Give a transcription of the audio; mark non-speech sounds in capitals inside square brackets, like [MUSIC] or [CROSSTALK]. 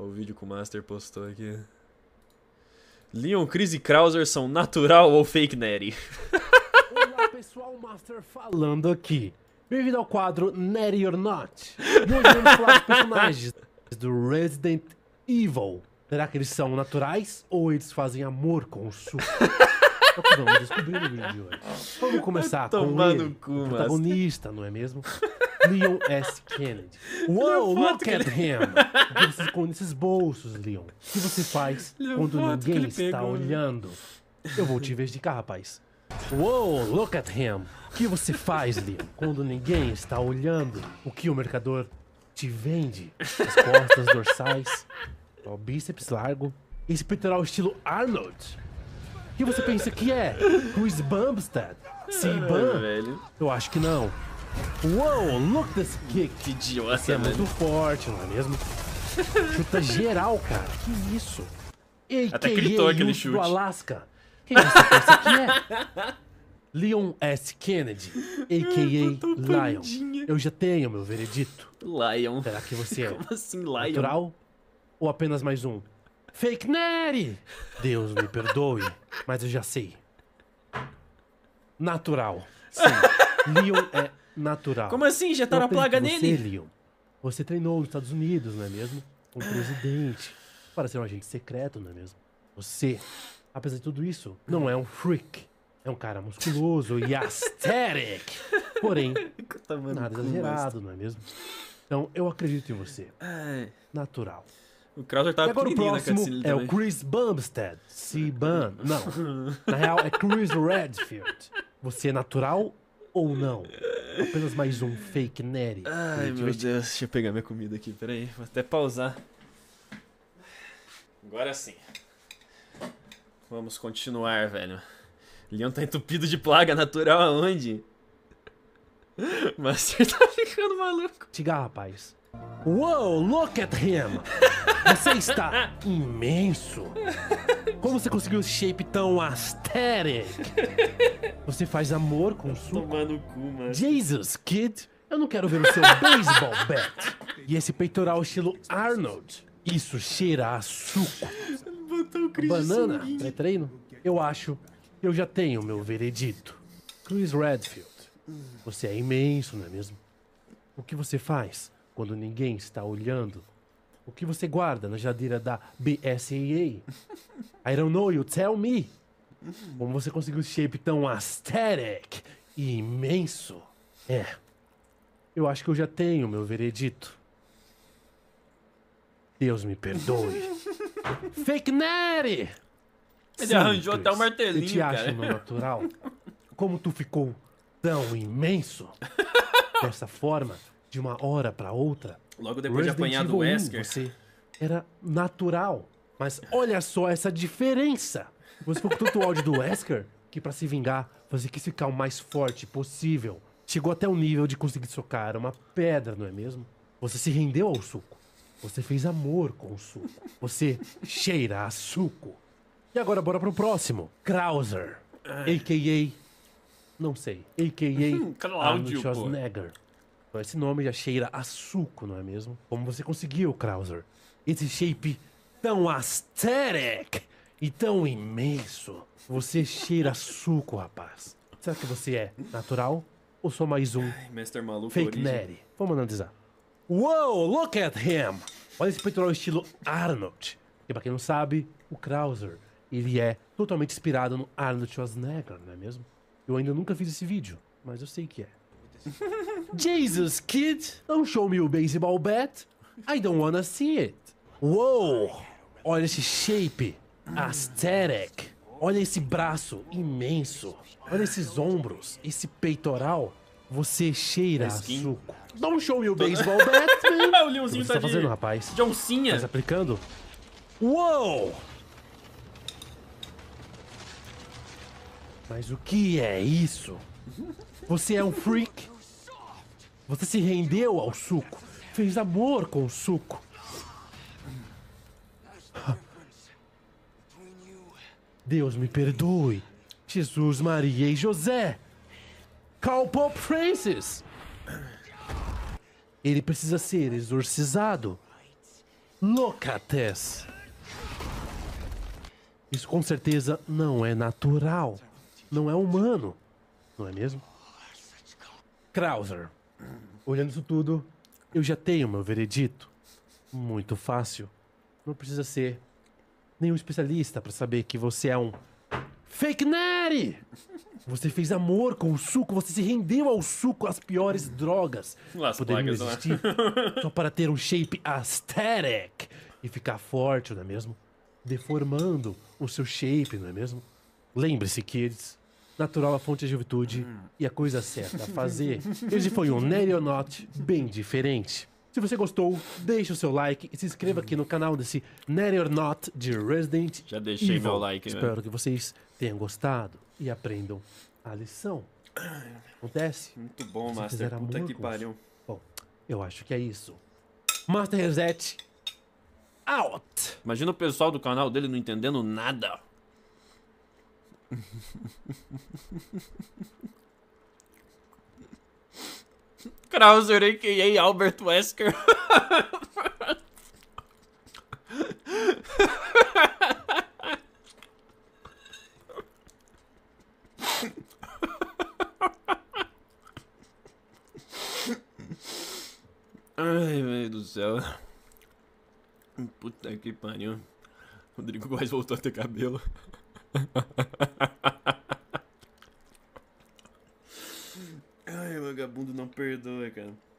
Olha o vídeo que o Master postou aqui. Leon, Chris e Krauser são natural ou fake Neri? [LAUGHS] Olá pessoal, Master falando aqui. Bem-vindo ao quadro Neri or Not. E hoje vamos falar dos personagens do Resident Evil. Será que eles são naturais ou eles fazem amor com o suco? É vamos descobrir no vídeo de hoje. Vamos começar com ele, cu, o protagonista, não é mesmo? Leon S. Kennedy. Whoa, look at him! Esses, com esses bolsos, Leon. O que você faz quando ninguém está pegou, né? olhando? Eu vou te investigar, rapaz. Whoa, look at him! O que você faz, Leon, quando ninguém está olhando? O que o mercador te vende? As costas dorsais, o bíceps largo, esse peitoral estilo Arnold. O que você pensa que é? Chris Bumstead? Siban? Eu acho que não. Uou, look this kick. Que idiota, Esse é mano. muito né? forte, não é mesmo? Chuta geral, cara. Que isso? Ei, Até gritou aquele chute. Do Alaska. Quem é essa que é? [LAUGHS] Leon S. Kennedy, a.k.a. Lion. Eu já tenho meu veredito. Lion. Será que você é [LAUGHS] Como assim, Lion? natural ou apenas mais um? Fake Neri! Deus me perdoe, mas eu já sei. Natural. Sim. Leon é natural. Como assim injetaram tá a plaga nele? Leon, você treinou nos Estados Unidos, não é mesmo? Com um presidente. Para ser um agente secreto, não é mesmo? Você, apesar de tudo isso, não é um freak. É um cara musculoso e [LAUGHS] aesthetic. Porém, tá nada exagerado, não é mesmo? Então, eu acredito em você. Natural. O Krauser tava agora o próximo é o Chris Bumstead. ban, [LAUGHS] Não. Na real, é Chris Redfield. Você é natural ou não? Apenas mais um fake Neri. Ai, meu Deus. Deixa eu pegar minha comida aqui, peraí. Vou até pausar. Agora sim. Vamos continuar, velho. Leon tá entupido de plaga natural aonde? [LAUGHS] Mas você tá ficando maluco. Tiga, rapaz. Wow, look at him! Você está imenso! Como você conseguiu esse shape tão aesthetic? Você faz amor com o suco? Tomar no cu, mano. Jesus, kid! Eu não quero ver o seu baseball bat! E esse peitoral estilo Arnold? Isso cheira a suco! Botou o Chris Banana? Pré-treino? Eu acho que eu já tenho meu veredito. Chris Redfield, você é imenso, não é mesmo? O que você faz? quando ninguém está olhando? O que você guarda na jadeira da BSAA? I don't know, you tell me. Como você conseguiu esse shape tão aesthetic e imenso? É. Eu acho que eu já tenho meu veredito. Deus me perdoe. [LAUGHS] Fake Nery! Ele arranjou até o um martelinho, eu te cara. acho no natural. [LAUGHS] Como tu ficou tão imenso [LAUGHS] dessa forma, de uma hora para outra. Logo depois Resident de apanhar do Wesker. Você era natural. Mas olha só essa diferença. Você ficou com tanto áudio [LAUGHS] do Wesker que para se vingar, você quis ficar o mais forte possível. Chegou até o nível de conseguir socar uma pedra, não é mesmo? Você se rendeu ao suco. Você fez amor com o suco. Você cheira a suco. E agora bora pro próximo. Krauser. A.K.A. Não sei. A.K.A. [LAUGHS] Cláudio, Arnold Schwarzenegger. Pô. Então, esse nome já cheira a suco, não é mesmo? Como você conseguiu, Krauser? Esse shape tão aesthetic e tão imenso. Você cheira a suco, rapaz. Será que você é natural ou só mais um Mr. Maluco fake origem. Neri? Vamos analisar. Wow, look at him! Olha esse peitoral estilo Arnold. E pra quem não sabe, o Krauser, ele é totalmente inspirado no Arnold Schwarzenegger, não é mesmo? Eu ainda nunca fiz esse vídeo, mas eu sei que é. [LAUGHS] Jesus, kid, don't show me o baseball bat. I don't wanna see it. Uou! Olha esse shape. Aesthetic. Olha esse braço imenso. Olha esses ombros, esse peitoral. Você cheira a suco. Don't show me o baseball bat, [LAUGHS] O Leãozinho tá, tá fazendo, de... rapaz? De oncinha. Mas tá aplicando? Uou! Mas o que é isso? Você é um freak? Você se rendeu ao suco. Fez amor com o suco. Deus me perdoe. Jesus, Maria e José. Call Pope Francis. Ele precisa ser exorcizado. Locates. Isso com certeza não é natural. Não é humano. Não é mesmo? Krauser. Olhando isso tudo, eu já tenho meu veredito. Muito fácil. Não precisa ser nenhum especialista para saber que você é um fake nere. Você fez amor com o suco, você se rendeu ao suco, às piores drogas Las poderiam plagas, né? existir, né? só para ter um shape aesthetic e ficar forte, não é mesmo? Deformando o seu shape, não é mesmo? Lembre-se, kids, natural a fonte de é juventude e a coisa certa a fazer. [LAUGHS] Esse foi um Nelly bem diferente. Se você gostou, deixe o seu like e se inscreva aqui no canal desse Nelly de Resident Já deixei Evil. meu like, né? Espero que vocês tenham gostado e aprendam a lição. Acontece? Muito bom, se Master. Puta amor, que pariu. Bom, eu acho que é isso. Master Reset. Out! Imagina o pessoal do canal dele não entendendo nada. Krauser, [LAUGHS] a.k.a. Albert Wesker. Ai, velho do céu. Puta que pariu. Rodrigo quase voltou a ter cabelo. Ai, vagabundo não perdoa, cara.